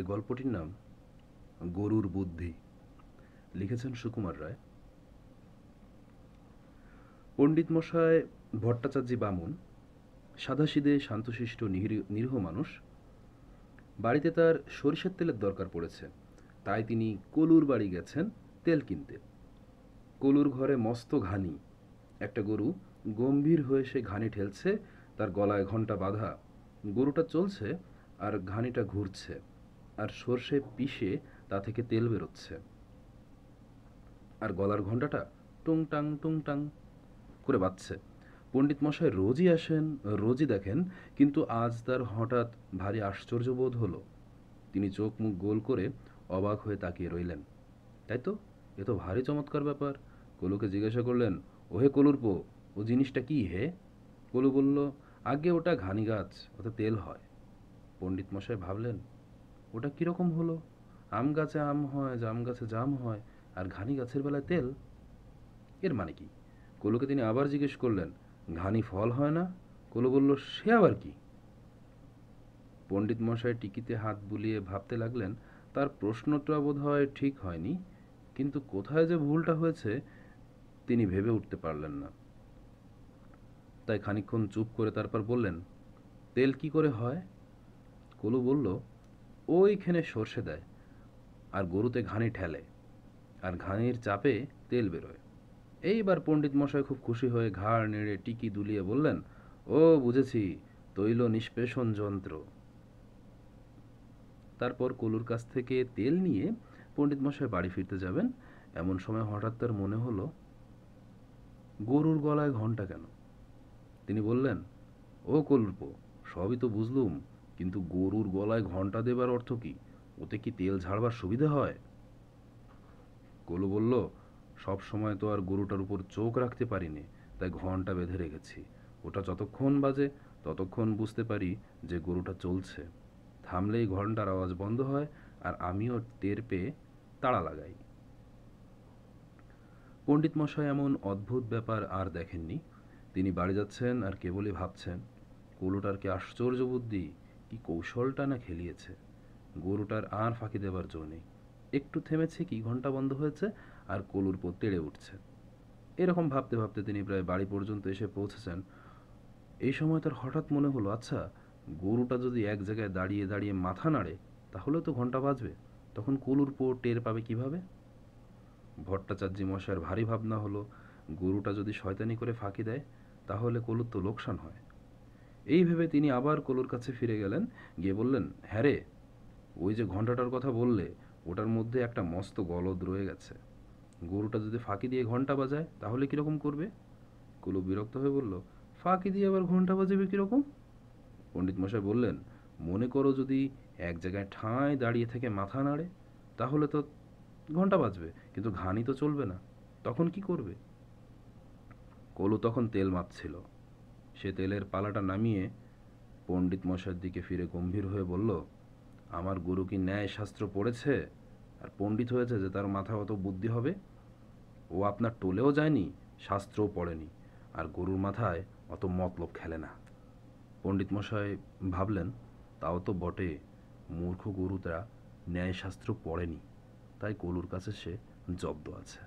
এ গল্পটির নাম গরুর বুদ্ধি লিখেছেন সুকুমার রায় পণ্ডিত মশায় ভট্টাচার্যী বামুন সাদাসিদে শান্তশিষ্ট নিরীহ মানুষ বাড়িতে তার সরিষার তেলের দরকার পড়েছে তাই তিনি কলুর বাড়ি গেছেন তেল কিনতে কলুর ঘরে মস্ত ঘানি একটা গরু গম্ভীর হয়ে সে ঘানি ঠেলছে তার গলায় ঘন্টা বাঁধা গরুটা চলছে আর ঘানিটা ঘুরছে আর সর্ষে পিষে তা থেকে তেল বেরোচ্ছে আর গলার ঘণ্টাটা টুং টাং টুং টাং করে বাজছে পণ্ডিত মশাই রোজই আসেন রোজই দেখেন কিন্তু আজ তার হঠাৎ ভারী আশ্চর্য বোধ হলো তিনি চোখ মুখ গোল করে অবাক হয়ে তাকিয়ে রইলেন তাই তো এ তো ভারী চমৎকার ব্যাপার কলুকে জিজ্ঞাসা করলেন ওহে কলুর পো ও জিনিসটা কি হে কলু বলল আগে ওটা ঘানি গাছ ওতে তেল হয় পণ্ডিত মশাই ভাবলেন ওটা কীরকম হলো আম গাছে আম হয় জাম গাছে জাম হয় আর ঘানি গাছের বেলায় তেল এর মানে কি কলুকে তিনি আবার জিজ্ঞেস করলেন ঘানি ফল হয় না কলু বলল সে আবার কি পণ্ডিত মশাই টিকিতে হাত বুলিয়ে ভাবতে লাগলেন তার প্রশ্নটা বোধ হয় ঠিক হয়নি কিন্তু কোথায় যে ভুলটা হয়েছে তিনি ভেবে উঠতে পারলেন না তাই খানিক্ষণ চুপ করে তারপর বললেন তেল কি করে হয় কলু বলল ওইখানে সর্ষে দেয় আর গরুতে ঘানি ঠেলে আর ঘানির চাপে তেল বেরোয় এইবার পণ্ডিত মশাই খুব খুশি হয়ে ঘাড় নেড়ে টিকি দুলিয়ে বললেন ও বুঝেছি তৈল নিষ্পেষণ যন্ত্র তারপর কলুর কাছ থেকে তেল নিয়ে পণ্ডিত মশাই বাড়ি ফিরতে যাবেন এমন সময় হঠাৎ তার মনে হলো গরুর গলায় ঘন্টা কেন তিনি বললেন ও কলুরপো সবই তো বুঝলুম কিন্তু গরুর গলায় ঘন্টা দেবার অর্থ কি ওতে কি তেল ঝাড়বার সুবিধা হয় কলু বলল সব সময় তো আর গরুটার উপর চোখ রাখতে পারিনি তাই ঘন্টা বেঁধে রেখেছি ওটা যতক্ষণ বাজে ততক্ষণ বুঝতে পারি যে গরুটা চলছে থামলেই ঘন্টার আওয়াজ বন্ধ হয় আর আমিও টের পেয়ে তাড়া লাগাই পণ্ডিত মশাই এমন অদ্ভুত ব্যাপার আর দেখেননি তিনি বাড়ি যাচ্ছেন আর কেবলই ভাবছেন কলুটার কি আশ্চর্য বুদ্ধি কি কৌশলটা না খেলিয়েছে গরুটার আর ফাঁকি দেবার জো নেই একটু থেমেছে কি ঘন্টা বন্ধ হয়েছে আর কলুর পর তেড়ে উঠছে এরকম ভাবতে ভাবতে তিনি প্রায় বাড়ি পর্যন্ত এসে পৌঁছেছেন এই সময় তার হঠাৎ মনে হলো আচ্ছা গরুটা যদি এক জায়গায় দাঁড়িয়ে দাঁড়িয়ে মাথা নাড়ে তাহলে তো ঘন্টা বাজবে তখন কলুর পো টের পাবে কিভাবে ভট্টাচার্য মশাইয়ের ভারী ভাবনা হলো গরুটা যদি শয়তানি করে ফাঁকি দেয় তাহলে কলুর তো লোকসান হয় এই ভেবে তিনি আবার কলুর কাছে ফিরে গেলেন গিয়ে বললেন হ্যাঁ রে ওই যে ঘন্টাটার কথা বললে ওটার মধ্যে একটা মস্ত গলদ রয়ে গেছে গরুটা যদি ফাঁকি দিয়ে ঘন্টা বাজায় তাহলে কীরকম করবে কলু বিরক্ত হয়ে বলল ফাঁকি দিয়ে আবার ঘন্টা বাজাবে কীরকম পণ্ডিত মশাই বললেন মনে করো যদি এক জায়গায় ঠাঁয় দাঁড়িয়ে থেকে মাথা নাড়ে তাহলে তো ঘন্টা বাজবে কিন্তু ঘানি তো চলবে না তখন কি করবে কলু তখন তেল মাপছিল সে তেলের পালাটা নামিয়ে পণ্ডিত মশার দিকে ফিরে গম্ভীর হয়ে বলল আমার গুরু কি ন্যায় শাস্ত্র পড়েছে আর পণ্ডিত হয়েছে যে তার মাথা অত বুদ্ধি হবে ও আপনার টোলেও যায়নি শাস্ত্রও পড়েনি আর গরুর মাথায় অত মতলব খেলে না পণ্ডিত মশাই ভাবলেন তাও তো বটে মূর্খ গরুরা ন্যায়শাস্ত্র পড়েনি তাই কলুর কাছে সে জব্দ আছে